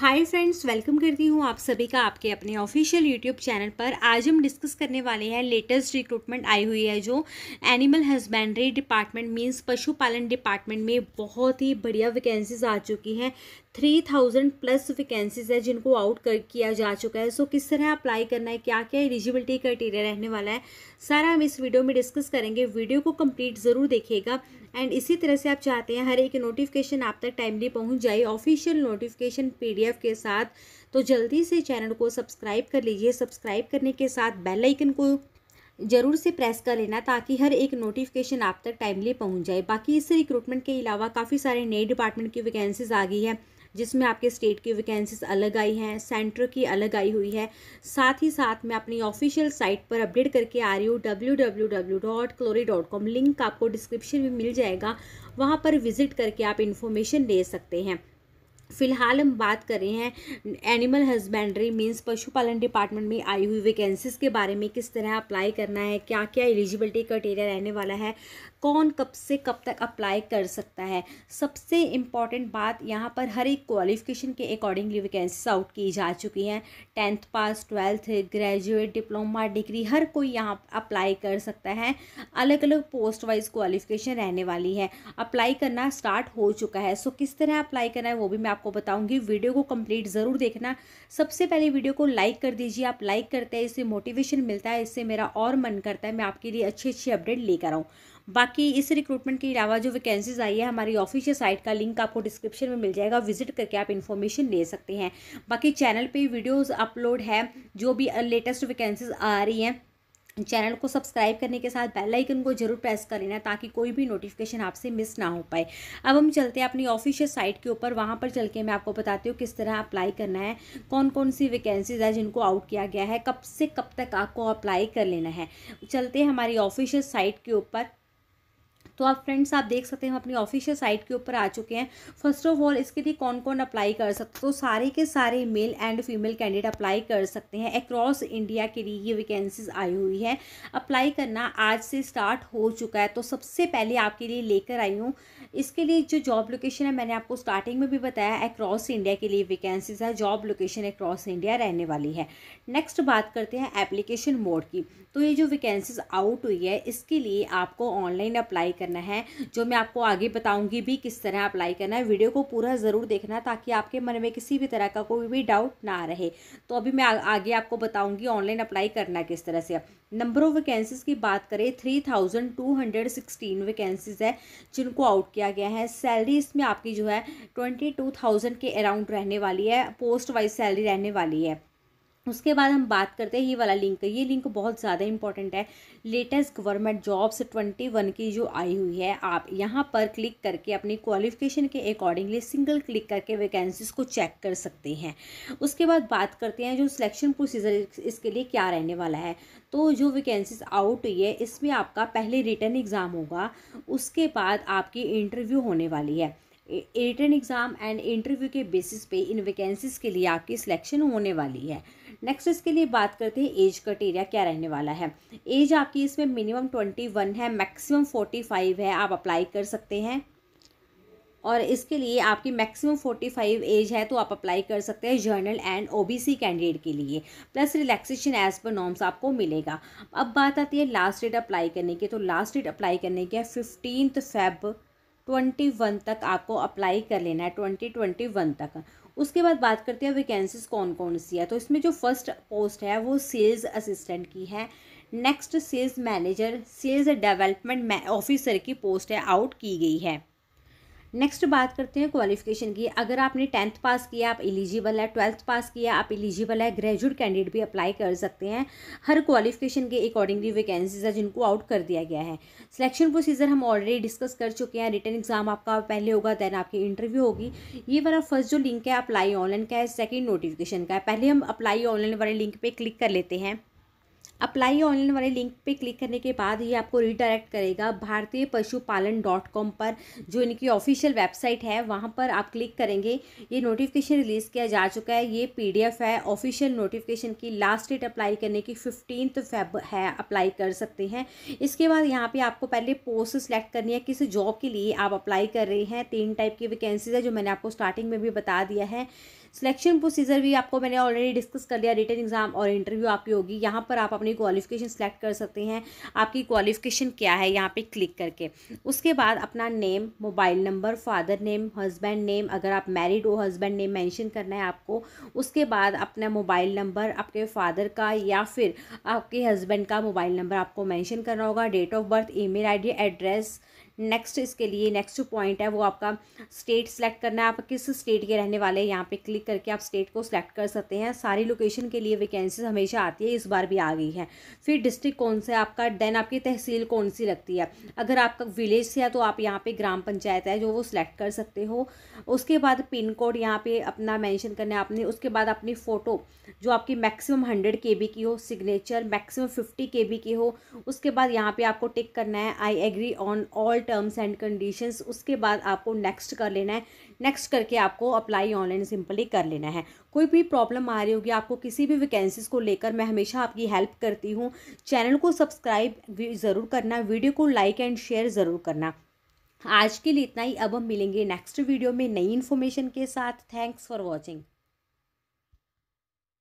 hi friends welcome करती हूँ आप सभी का आपके अपने ऑफिशियल यूट्यूब चैनल पर आज हम डिस्कस करने वाले हैं लेटेस्ट रिक्रूटमेंट आई हुई है जो एनिमल हस्बेंड्री डिपार्टमेंट मींस पशुपालन डिपार्टमेंट में बहुत ही बढ़िया वैकेंसीज आ चुकी हैं थ्री थाउजेंड प्लस वैकेंसीज है जिनको आउट कर किया जा चुका है सो किस तरह अप्लाई करना है क्या क्या एलिजिबिलिटी क्राइटेरिया रहने वाला है सारा हम इस वीडियो में डिस्कस करेंगे वीडियो को कंप्लीट ज़रूर देखिएगा एंड इसी तरह से आप चाहते हैं हर एक नोटिफिकेशन आप तक टाइमली पहुंच जाए ऑफिशियल नोटिफिकेशन पी के साथ तो जल्दी से चैनल को सब्सक्राइब कर लीजिए सब्सक्राइब करने के साथ बेलाइकन को ज़रूर से प्रेस कर लेना ताकि हर एक नोटिफिकेशन आप तक टाइमली पहुंच जाए बाकी इस रिक्रूटमेंट के अलावा काफ़ी सारे नए डिपार्टमेंट की वैकेंसीज आ गई है जिसमें आपके स्टेट की वैकेंसीज अलग आई हैं सेंटर की अलग आई हुई है साथ ही साथ मैं अपनी ऑफिशियल साइट पर अपडेट करके आ रही हूँ डब्ल्यू डब्ल्यू डब्ल्यू डॉट क्लोरी डॉट कॉम लिंक आपको डिस्क्रिप्शन में मिल जाएगा वहाँ पर विजिट करके आप इन्फॉर्मेशन ले सकते हैं फिलहाल हम बात कर रहे हैं एनिमल हस्बेंड्री मींस पशुपालन डिपार्टमेंट में आई हुई वैकेंसीज़ के बारे में किस तरह अप्लाई करना है क्या क्या एलिजिबिलिटी क्राइटेरिया रहने वाला है कौन कब से कब तक अप्लाई कर सकता है सबसे इम्पॉर्टेंट बात यहाँ पर हर एक क्वालिफिकेशन के अकॉर्डिंगली वैकेंसीज आउट की जा चुकी हैं tenth pass twelfth graduate diploma degree हर कोई यहाँ अप्लाई कर सकता है अलग अलग पोस्ट वाइज क्वालिफिकेशन रहने वाली है अप्लाई करना स्टार्ट हो चुका है सो किस तरह अप्लाई करना है वो भी मैं आपको बताऊँगी वीडियो को कम्प्लीट ज़रूर देखना सबसे पहले वीडियो को लाइक कर दीजिए आप लाइक करते हैं इससे मोटिवेशन मिलता है इससे मेरा और मन करता है मैं आपके लिए अच्छी अच्छी अपडेट लेकर आऊँ बाकी इस रिक्रूटमेंट के अलावा जो वैकेंसीज़ आई है हमारी ऑफिशियल साइट का लिंक आपको डिस्क्रिप्शन में मिल जाएगा विजिट करके आप इन्फॉर्मेशन ले सकते हैं बाकी चैनल पे वीडियोस अपलोड है जो भी लेटेस्ट वैकेंसीज आ रही हैं चैनल को सब्सक्राइब करने के साथ बेल आइकन को जरूर प्रेस कर लेना ताकि कोई भी नोटिफिकेशन आपसे मिस ना हो पाए अब हम चलते हैं अपनी ऑफिशियल साइट के ऊपर वहाँ पर चल के मैं आपको बताती हूँ किस तरह अप्लाई करना है कौन कौन सी वैकेंसीज है जिनको आउट किया गया है कब से कब तक आपको अप्लाई कर लेना है चलते हैं हमारी ऑफिशियल साइट के ऊपर तो आप फ्रेंड्स आप देख सकते हैं हम अपनी ऑफिशियल साइट के ऊपर आ चुके हैं फर्स्ट ऑफ ऑल इसके लिए कौन कौन अप्लाई कर सकते तो सारे के सारे male and female candidate apply कर सकते हैं अक्रॉस इंडिया के लिए ये वैकेंसीज आई हुई है अप्लाई करना आज से स्टार्ट हो चुका है तो सबसे पहले आपके लिए लेकर आई हूँ इसके लिए जो जॉब लोकेशन है मैंने आपको स्टार्टिंग में भी बताया अक्रॉस इंडिया के लिए वैकेंसीज है जॉब लोकेशन अक्रॉस इंडिया रहने वाली है नेक्स्ट बात करते हैं एप्लीकेशन मोड की तो ये जो वैकेंसीज आउट हुई है इसके लिए आपको ऑनलाइन अप्लाई करना करना है जो मैं आपको आगे बताऊँगी भी किस तरह अप्लाई करना है वीडियो को पूरा ज़रूर देखना ताकि आपके मन में किसी भी तरह का कोई भी डाउट ना रहे तो अभी मैं आगे आपको बताऊँगी ऑनलाइन अप्लाई करना किस तरह से नंबर ऑफ वैकेंसीज़ की बात करें three thousand two hundred sixteen vacancies है जिनको आउट किया गया है सैलरी इसमें आपकी जो है ट्वेंटी टू थाउजेंड के अराउंड रहने वाली है पोस्ट वाइज सैलरी रहने वाली है उसके बाद हम बात करते हैं ये वाला लिंक ये लिंक बहुत ज़्यादा इंपॉर्टेंट है latest government jobs twenty one की जो आई हुई है आप यहाँ पर क्लिक करके अपनी क्वालिफिकेशन के अकॉर्डिंगली सिंगल क्लिक करके वैकेंसीज को चेक कर सकते हैं उसके बाद बात करते हैं जो सिलेक्शन प्रोसीजर इसके लिए क्या रहने वाला है तो जो वैकेंसीज आउट हुई है इसमें आपका पहले रिटर्न एग्ज़ाम होगा उसके बाद आपकी इंटरव्यू होने वाली है रिटर्न एग्ज़ाम एंड इंटरव्यू के बेसिस पे इन वैकेंसीज़ के लिए आपकी सिलेक्शन होने वाली है नेक्स्ट इसके लिए बात करते हैं एज क्राइटेरिया क्या रहने वाला है एज आपकी इसमें मिनिमम ट्वेंटी वन है मैक्सिमम फोर्टी फाइव है आप अप्लाई कर सकते हैं और इसके लिए आपकी मैक्सिमम फोर्टी फाइव एज है तो आप अप्लाई कर सकते हैं जर्नल एंड ओबीसी कैंडिडेट के लिए plus relaxation as per norms आपको मिलेगा अब बात आती है लास्ट डेट अप्लाई करने की तो लास्ट डेट अप्लाई करने की है फिफ्टीन फेब ट्वेंटी वन तक आपको अप्लाई कर लेना है ट्वेंटी ट्वेंटी वन तक उसके बाद बात करते हैं वैकेंसीज कौन कौन सी है तो इसमें जो फर्स्ट पोस्ट है वो सेल्स असिस्टेंट की है next sales manager sales development officer की पोस्ट है आउट की गई है नेक्स्ट बात करते हैं क्वालिफिकेशन की अगर आपने टेंथ पास किया आप एलिजिबल है ट्वेल्थ पास किया आप एलिजिबल है ग्रेजुएट कैंडिडेट भी अप्लाई कर सकते हैं हर क्वालिफिकेशन के अकॉर्डिंगली वैकेंसीज है जिनको आउट कर दिया गया है सिलेक्शन प्रोसीजर हम ऑलरेडी डिस्कस कर चुके हैं रिटर्न एग्जाम आपका पहले होगा देन आपकी इंटरव्यू होगी ये वाला फर्स्ट जो लिंक है अप्लाई ऑनलाइन का है सेकेंड नोटिफिकेशन का है पहले हम अप्लाई ऑनलाइन वाले लिंक पर क्लिक कर लेते हैं अप्लाई ऑनलाइन वाले लिंक पे क्लिक करने के बाद ये आपको रिडायरेक्ट करेगा भारतीय पशुपालन डॉट कॉम पर जो इनकी ऑफिशियल वेबसाइट है वहाँ पर आप क्लिक करेंगे ये नोटिफिकेशन रिलीज़ किया जा चुका है ये पीडीएफ है ऑफिशियल नोटिफिकेशन की लास्ट डेट अप्लाई करने की फिफ्टीन फेब है अप्लाई कर सकते हैं इसके बाद यहाँ पर आपको पहले पोस्ट सेलेक्ट करनी है किस जॉब के लिए आप अप्लाई कर रहे हैं तीन टाइप की वैकेंसीज है जो मैंने आपको स्टार्टिंग में भी बता दिया है सिलेक्शन प्रोसीजर भी आपको मैंने ऑलरेडी डिस्कस कर लिया रिटर्न एग्जाम और इंटरव्यू आपकी होगी यहाँ पर आप अपनी क्वालिफिकेशन सेलेक्ट कर सकते हैं आपकी क्वालिफिकेशन क्या है यहाँ पर क्लिक करके उसके बाद अपना name mobile number father name husband name अगर आप मैरिड हो हस्बैंड नेम मैंशन करना है आपको उसके बाद अपना मोबाइल नंबर आपके फादर का या फिर आपके हस्बैंड का मोबाइल नंबर आपको मैंशन करना होगा date of birth email address next इसके लिए नेक्स्ट जो पॉइंट है वो आपका स्टेट सेलेक्ट करना है आप किस स्टेट के रहने वाले हैं यहाँ पे क्लिक करके आप स्टेट को सिलेक्ट कर सकते हैं सारी लोकेशन के लिए वैकेंसीज हमेशा आती है इस बार भी आ गई है फिर डिस्ट्रिक्ट कौन सा है आपका देन आपकी तहसील कौन सी लगती है अगर आपका विलेज से है तो आप यहाँ पर ग्राम पंचायत है जो वो सिलेक्ट कर सकते हो उसके बाद पिन कोड यहाँ पर अपना मैंशन करना है आपने उसके बाद अपनी फ़ोटो जो आपकी मैक्सिमम हंड्रेड के की हो सिग्नेचर मैक्सिमम फिफ्टी के की हो उसके बाद यहाँ पर आपको टिक करना है I agree on all terms and conditions उसके बाद आपको नेक्स्ट कर लेना है नेक्स्ट करके आपको अप्लाई ऑनलाइन सिंपली कर लेना है कोई भी प्रॉब्लम आ रही होगी आपको किसी भी वैकेंसीज को लेकर मैं हमेशा आपकी हेल्प करती हूँ चैनल को सब्सक्राइब ज़रूर करना वीडियो को लाइक एंड शेयर ज़रूर करना आज के लिए इतना ही अब हम मिलेंगे नेक्स्ट वीडियो में नई इन्फॉर्मेशन के साथ थैंक्स फॉर वॉचिंग